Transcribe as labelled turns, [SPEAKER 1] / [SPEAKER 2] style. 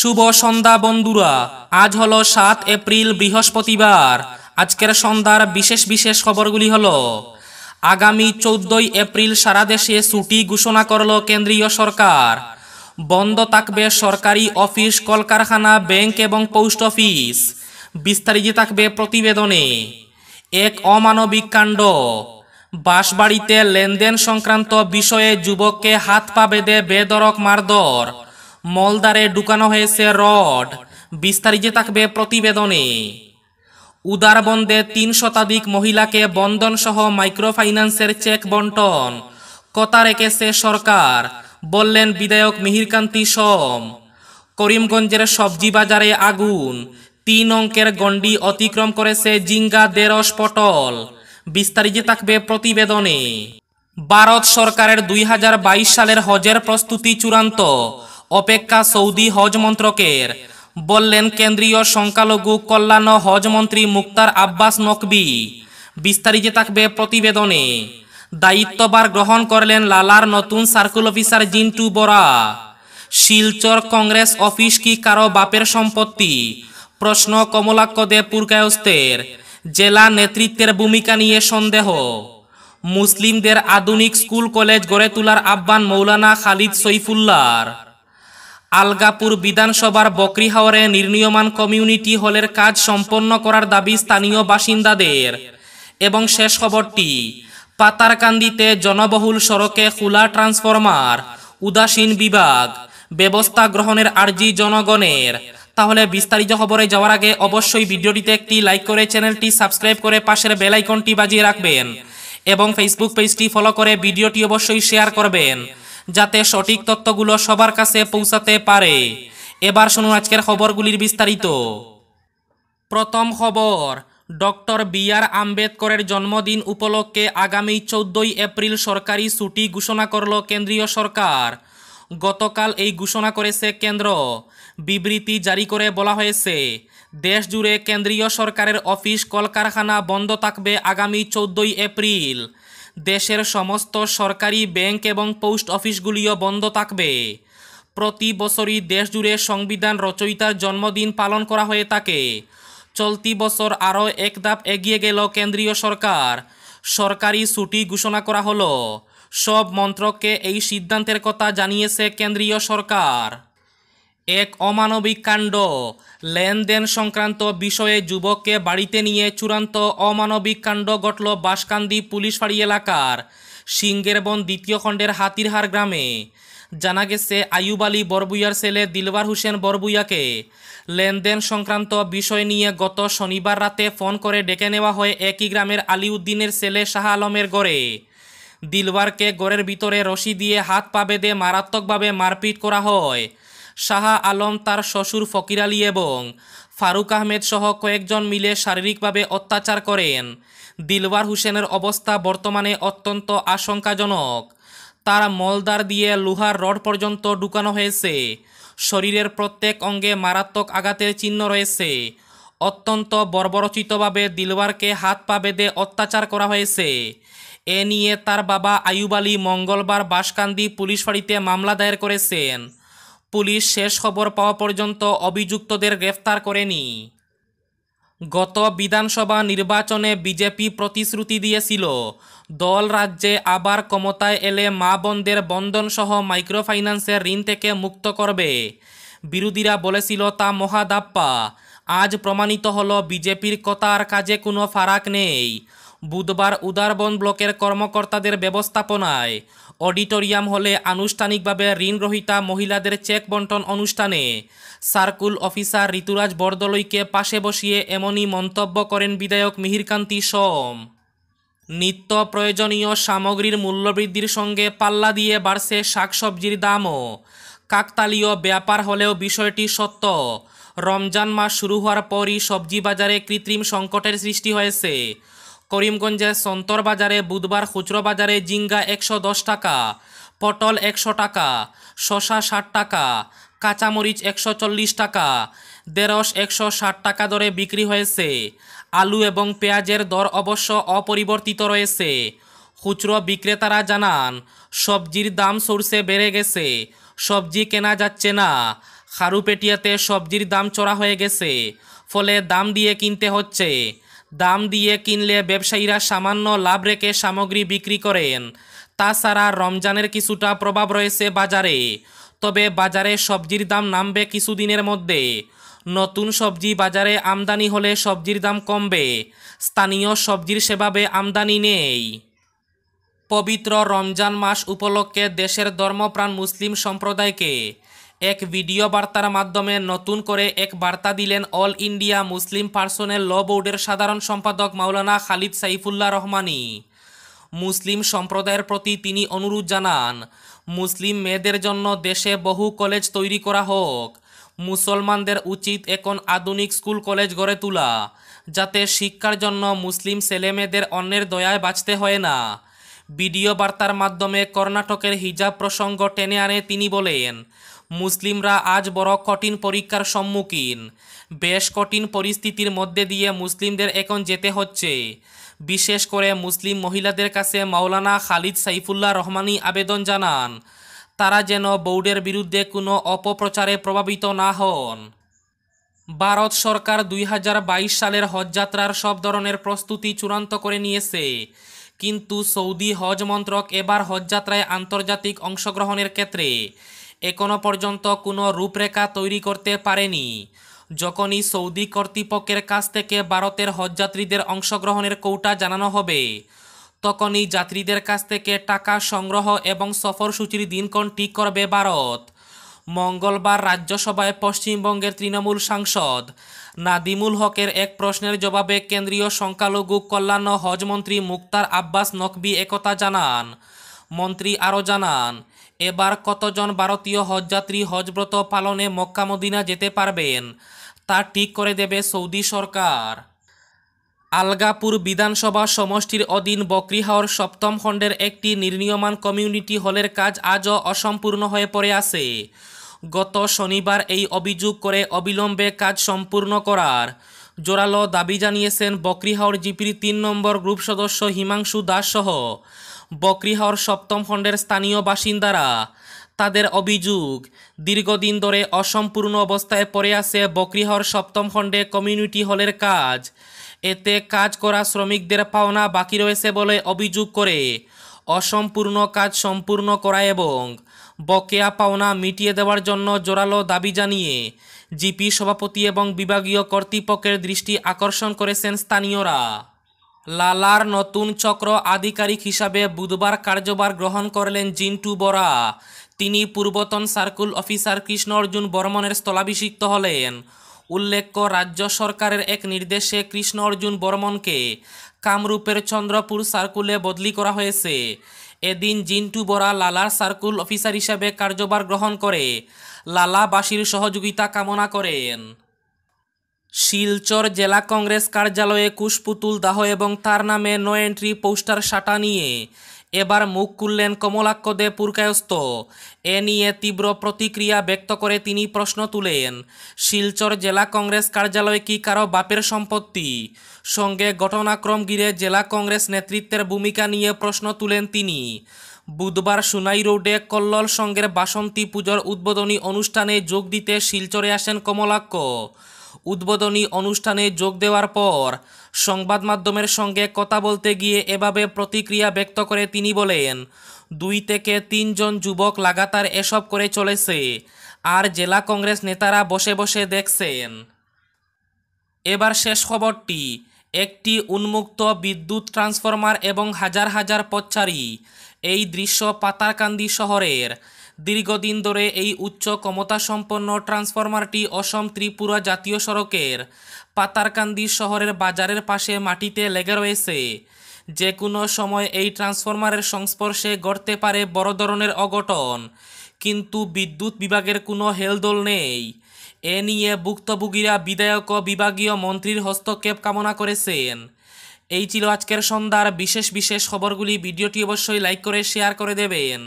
[SPEAKER 1] শুভ সন্ধ্যা বন্ধুরা আজ হলো সাত এপ্রিল বৃহস্পতিবার আজকের সন্ধ্যার বিশেষ বিশেষ খবরগুলি হলো আগামী চোদ্দই এপ্রিল সারা দেশে ছুটি ঘোষণা করল কেন্দ্রীয় সরকার বন্ধ থাকবে সরকারি অফিস কলকারখানা ব্যাংক এবং পোস্ট অফিস বিস্তারিত থাকবে প্রতিবেদনে এক অমানবিক কাণ্ড বাসবাড়িতে লেনদেন সংক্রান্ত বিষয়ে যুবককে হাত পা বেঁধে বেদরক মারধর মলদারে ঢুকানো হয়েছে রড বিস্তারিত থাকবে প্রতিবেদনে উদারবন্দে তিন শতাধিক মহিলাকে বন্ধনসহ মাইক্রোফাইন্যান্সের চেক বন্টন কথা রেখেছে সরকার বললেন বিধায়ক মিহিরকান্তি সোম করিমগঞ্জের সবজি বাজারে আগুন তিন অঙ্কের গণ্ডি অতিক্রম করেছে জিঙ্গা দেরস পটল বিস্তারিত থাকবে প্রতিবেদনে ভারত সরকারের দুই সালের হজের প্রস্তুতি চূড়ান্ত অপেক্ষা সৌদি হজ মন্ত্রকের বললেন কেন্দ্রীয় সংখ্যালঘু কল্যাণ হজ মন্ত্রী মুক্তার আব্বাস নকবি বিস্তারিত থাকবে প্রতিবেদনে দায়িত্ববার গ্রহণ করলেন লালার নতুন circle officer Jintu Bora Silchar Congress office কি কারো বাপের সম্পত্তি প্রশ্ন কমলাক্ষ দে পুরকায়স্তের জেলা নেতৃত্বের ভূমিকা নিয়ে সন্দেহ মুসলিমদের আধুনিক স্কুল কলেজ গড়ে তোলার আহ্বান মৌলানা খালিদ সৈফুল্লার আলগাপুর বিধানসভার বকরিহাওরে নির্ণীয়মান কমিউনিটি হলের কাজ সম্পন্ন করার দাবি স্থানীয় বাসিন্দাদের এবং শেষ খবরটি পাতারকান্দিতে জনবহুল সড়কে খোলা ট্রান্সফরমার উদাসীন বিভাগ ব্যবস্থা গ্রহণের আর্জি জনগণের তাহলে বিস্তারিত খবরে যাওয়ার আগে অবশ্যই ভিডিওটিতে একটি লাইক করে চ্যানেলটি সাবস্ক্রাইব করে পাশের বেলাইকনটি বাজিয়ে রাখবেন এবং ফেসবুক পেজটি ফলো করে ভিডিওটি অবশ্যই শেয়ার করবেন যাতে সঠিক তত্ত্বগুলো সবার কাছে পৌঁছাতে পারে এবার শুনুন আজকের খবরগুলির বিস্তারিত প্রথম খবর ডক্টর বি আর আম্বেদকরের জন্মদিন উপলক্ষে আগামী চৌদ্দই এপ্রিল সরকারি ছুটি ঘোষণা করল কেন্দ্রীয় সরকার গতকাল এই ঘোষণা করেছে কেন্দ্র বিবৃতি জারি করে বলা হয়েছে দেশ জুড়ে কেন্দ্রীয় সরকারের অফিস কলকারখানা বন্ধ থাকবে আগামী চৌদ্দই এপ্রিল দেশের সমস্ত সরকারি ব্যাংক এবং পোস্ট অফিসগুলিও বন্ধ থাকবে প্রতি বছরই দেশজুড়ে সংবিধান রচয়িতার জন্মদিন পালন করা হয়ে থাকে চলতি বছর আরও এক ধাপ এগিয়ে গেল কেন্দ্রীয় সরকার সরকারি ছুটি ঘোষণা করা হলো সব মন্ত্রককে এই সিদ্ধান্তের কথা জানিয়েছে কেন্দ্রীয় সরকার এক অমানবিক কাণ্ড লেনদেন সংক্রান্ত বিষয়ে যুবককে বাড়িতে নিয়ে চূড়ান্ত অমানবিক কাণ্ড ঘটল বাসকান্দি পুলিশ ফাঁড়ি এলাকার সিঙ্গেরবন দ্বিতীয় খণ্ডের হাতিরহার গ্রামে জানা গেছে আয়ুব আলী বরবুইয়ার ছেলে দিলবার হোসেন বরবুইয়াকে লেনদেন সংক্রান্ত বিষয় নিয়ে গত শনিবার রাতে ফোন করে ডেকে নেওয়া হয় একই গ্রামের আলিউদ্দিনের ছেলে শাহ আলমের গড়ে দিলবারকে গড়ের ভিতরে রশি দিয়ে হাত পা বেঁধে মারাত্মকভাবে মারপিট করা হয় শাহ আলম তার শ্বশুর ফকির আলী এবং ফারুক আহমেদ সহ কয়েকজন মিলে শারীরিকভাবে অত্যাচার করেন দিলওয়ার হুসেনের অবস্থা বর্তমানে অত্যন্ত আশঙ্কাজনক তার মলদার দিয়ে লোহার রড পর্যন্ত ঢুকানো হয়েছে শরীরের প্রত্যেক অঙ্গে মারাত্মক আঘাতের চিহ্ন রয়েছে অত্যন্ত বর্বরচিতভাবে দিলওয়ারকে হাত পা বেঁধে অত্যাচার করা হয়েছে এ নিয়ে তার বাবা আয়ুব আলী মঙ্গলবার বাসকান্দি পুলিশ ফাঁড়িতে মামলা দায়ের করেছেন পুলিশ শেষ খবর পাওয়া পর্যন্ত অভিযুক্তদের গ্রেফতার করেনি গত বিধানসভা নির্বাচনে বিজেপি প্রতিশ্রুতি দিয়েছিল দল রাজ্যে আবার ক্ষমতায় এলে মা বন্ধের বন্ধনসহ মাইক্রোফাইন্যান্সের ঋণ থেকে মুক্ত করবে বিরোধীরা বলেছিল তা মহাদাপ্পা আজ প্রমাণিত হল বিজেপির কথা আর কাজে কোনো ফারাক নেই বুধবার উদারবন ব্লকের কর্মকর্তাদের ব্যবস্থাপনায় অডিটোরিয়াম হলে আনুষ্ঠানিকভাবে ঋণরহিতা মহিলাদের চেক বন্টন অনুষ্ঠানে সার্কুল অফিসার ঋতুরাজ বরদলৈকে পাশে বসিয়ে এমনই মন্তব্য করেন বিধায়ক মিহিরকান্তি সোম নিত্য প্রয়োজনীয় সামগ্রীর মূল্যবৃদ্ধির সঙ্গে পাল্লা দিয়ে বাড়ছে শাকসবজির দামও কাকতালীয় ব্যাপার হলেও বিষয়টি সত্য রমজান মাস শুরু হওয়ার পরই সবজি বাজারে কৃত্রিম সংকটের সৃষ্টি হয়েছে করিমগঞ্জের সন্তর বাজারে বুধবার খুচরো বাজারে জিঙ্গা একশো দশ টাকা পটল একশো টাকা শশা ষাট টাকা কাঁচামরিচ একশো চল্লিশ টাকা দেড়শ একশো ষাট টাকা দরে বিক্রি হয়েছে আলু এবং পেঁয়াজের দর অবশ্য অপরিবর্তিত রয়েছে খুচরো বিক্রেতারা জানান সবজির দাম সরষে বেড়ে গেছে সবজি কেনা যাচ্ছে না খারুপেটিয়াতে সবজির দাম চড়া হয়ে গেছে ফলে দাম দিয়ে কিনতে হচ্ছে দাম দিয়ে কিনলে ব্যবসায়ীরা সামান্য লাভ রেখে সামগ্রী বিক্রি করেন তাছাড়া রমজানের কিছুটা প্রভাব রয়েছে বাজারে তবে বাজারে সবজির দাম নামবে কিছুদিনের মধ্যে নতুন সবজি বাজারে আমদানি হলে সবজির দাম কমবে স্থানীয় সবজির সেভাবে আমদানি নেই পবিত্র রমজান মাস উপলক্ষে দেশের ধর্মপ্রাণ মুসলিম সম্প্রদায়কে এক ভিডিও বার্তার মাধ্যমে নতুন করে এক বার্তা দিলেন অল ইন্ডিয়া মুসলিম পার্সনের ল বোর্ডের সাধারণ সম্পাদক মাওলানা খালিদ সাইফুল্লাহ রহমানি মুসলিম সম্প্রদায়ের প্রতি তিনি অনুরোধ জানান মুসলিম মেয়েদের জন্য দেশে বহু কলেজ তৈরি করা হোক মুসলমানদের উচিত এখন আধুনিক স্কুল কলেজ গড়ে তোলা যাতে শিক্ষার জন্য মুসলিম ছেলেমেয়েদের অন্যের দয়ায় বাঁচতে হয় না ভিডিও বার্তার মাধ্যমে কর্ণাটকের হিজাব প্রসঙ্গ টেনে আনে তিনি বলেন মুসলিমরা আজ বড় কঠিন পরীক্ষার সম্মুখীন বেশ কঠিন পরিস্থিতির মধ্যে দিয়ে মুসলিমদের এখন যেতে হচ্ছে বিশেষ করে মুসলিম মহিলাদের কাছে মাওলানা খালিদ সাইফুল্লাহ রহমানি আবেদন জানান তারা যেন বৌডের বিরুদ্ধে কোনো অপপ্রচারে প্রভাবিত না হন ভারত সরকার দুই সালের হজযাত্রার সব ধরনের প্রস্তুতি চূড়ান্ত করে নিয়েছে কিন্তু সৌদি হজ মন্ত্রক এবার হজযাত্রায় আন্তর্জাতিক অংশগ্রহণের ক্ষেত্রে এখনও পর্যন্ত কোনো রূপরেখা তৈরি করতে পারেনি যখনই সৌদি কর্তৃপক্ষের কাছ থেকে ভারতের হজযাত্রীদের অংশগ্রহণের কৌটা জানানো হবে তখনই যাত্রীদের কাছ থেকে টাকা সংগ্রহ এবং সফরসূচির দিনক্ষণ ঠিক করবে ভারত মঙ্গলবার রাজ্যসভায় পশ্চিমবঙ্গের তৃণমূল সাংসদ নাদিমুল হকের এক প্রশ্নের জবাবে কেন্দ্রীয় সংখ্যালঘু কল্যাণ হজমন্ত্রী মুক্তার আব্বাস নকবি একথা জানান মন্ত্রী আরও জানান এবার কতজন ভারতীয় হজযাত্রী হজব্রত পালনে মক্কা মদিনা যেতে পারবেন তা ঠিক করে দেবে সৌদি সরকার আলগাপুর বিধানসভা সমষ্টির অধীন বকরিহাওর সপ্তম খণ্ডের একটি নির্নীয়মান কমিউনিটি হলের কাজ আজও অসম্পূর্ণ হয়ে পড়ে আছে গত শনিবার এই অভিযোগ করে অবিলম্বে কাজ সম্পূর্ণ করার জোরালো দাবি জানিয়েছেন বকরিহাওর জিপির তিন নম্বর গ্রুপ সদস্য হিমাংশু দাস সহ বকরিহর সপ্তম খণ্ডের স্থানীয় বাসিন্দারা তাদের অভিযোগ দীর্ঘদিন ধরে অসম্পূর্ণ অবস্থায় পড়ে আছে বকরিহর সপ্তম খণ্ডে কমিউনিটি হলের কাজ এতে কাজ করা শ্রমিকদের পাওনা বাকি রয়েছে বলে অভিযোগ করে অসম্পূর্ণ কাজ সম্পূর্ণ করা এবং বকেয়া পাওনা মিটিয়ে দেওয়ার জন্য জোরালো দাবি জানিয়ে জিপি সভাপতি এবং বিভাগীয় কর্তৃপক্ষের দৃষ্টি আকর্ষণ করেছেন স্থানীয়রা লালার নতুন চক্র আধিকারিক হিসাবে বুধবার কার্যভার গ্রহণ করলেন জিন্টু বরা তিনি পূর্বতন সার্কুল অফিসার কৃষ্ণ অর্জুন বর্মনের স্থলাভিষিক্ত হলেন উল্লেখ্য রাজ্য সরকারের এক নির্দেশে কৃষ্ণ অর্জুন বর্মনকে কামরূপের চন্দ্রপুর সার্কুলে বদলি করা হয়েছে এদিন জিন্টু বরা লালার সার্কুল অফিসার হিসাবে কার্যভার গ্রহণ করে লালাবাসীর সহযোগিতা কামনা করেন শিলচর জেলা কংগ্রেস কার্যালয়ে কুশপুতুল দাহ এবং তার নামে নো এন্ট্রি পোস্টার সাটা নিয়ে এবার মুখ খুললেন কমলাক্ষ দে পুরকায়স্ত এ নিয়ে তীব্র প্রতিক্রিয়া ব্যক্ত করে তিনি প্রশ্ন তুলেন শিলচর জেলা কংগ্রেস কার্যালয়ে কি কারো বাপের সম্পত্তি সঙ্গে ঘটনাক্রম ঘিরে জেলা কংগ্রেস নেতৃত্বের ভূমিকা নিয়ে প্রশ্ন তুলেন তিনি বুধবার সুনাই রোডে কল্লল সঙ্গের বাসন্তী পুজোর উদ্বোধনী অনুষ্ঠানে যোগ দিতে শিলচরে আসেন কমলাক্ষ উদ্বোধনী অনুষ্ঠানে যোগ দেওয়ার পর সংবাদ মাধ্যমের সঙ্গে কথা বলতে গিয়ে এভাবে প্রতিক্রিয়া ব্যক্ত করে তিনি বলেন দুই থেকে তিনজন যুবক লাগাতার এসব করে চলেছে আর জেলা কংগ্রেস নেতারা বসে বসে দেখছেন এবার শেষ খবরটি একটি উন্মুক্ত বিদ্যুৎ ট্রান্সফরমার এবং হাজার হাজার পচ্চারি এই দৃশ্য পাতারকান্দি শহরের দীর্ঘদিন ধরে এই উচ্চ ক্ষমতা সম্পন্ন ট্রান্সফরমারটি অসম ত্রিপুরা জাতীয় সড়কের পাতারকান্দি শহরের বাজারের পাশে মাটিতে লেগে রয়েছে যে কোনো সময় এই ট্রান্সফরমারের সংস্পর্শে গড়তে পারে বড় ধরনের অঘটন কিন্তু বিদ্যুৎ বিভাগের কোনো হেলদোল নেই এ নিয়ে ভুক্তভোগীরা বিধায়ক বিভাগীয় মন্ত্রীর হস্তক্ষেপ কামনা করেছেন এই ছিল আজকের সন্ধ্যার বিশেষ বিশেষ খবরগুলি ভিডিওটি অবশ্যই লাইক করে শেয়ার করে দেবেন